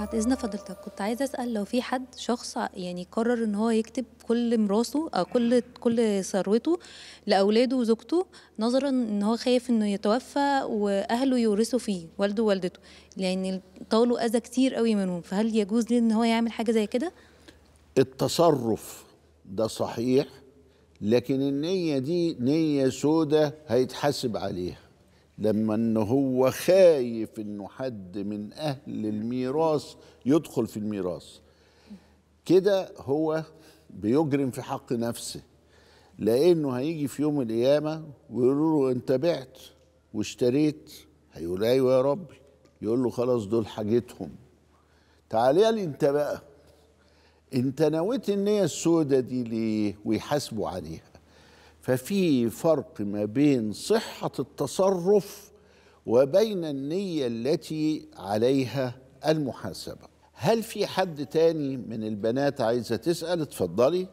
بعد إذن فضلتك كنت عايزة أسأل لو في حد شخص يعني قرر إن هو يكتب كل مراسه أو كل كل ثروته لأولاده وزوجته نظرا إن هو خايف إنه يتوفى وأهله يورثوا فيه والده ووالدته لأن يعني طالوا أذى كتير قوي منهم فهل يجوز ليه إن هو يعمل حاجة زي كده؟ التصرف ده صحيح لكن النية دي نية سودة هيتحاسب عليها لما ان هو خايف انه حد من اهل الميراث يدخل في الميراث كده هو بيجرم في حق نفسه لانه هيجي في يوم القيامه ويقولوا له انت بعت واشتريت هيقول ايوه يا ربي يقول له خلاص دول حاجتهم تعالى لي انت بقى انت نويت النيه السوداء دي ليه ويحاسبوا عليها ففي فرق ما بين صحة التصرف وبين النية التي عليها المحاسبة هل في حد تاني من البنات عايزة تسأل اتفضلي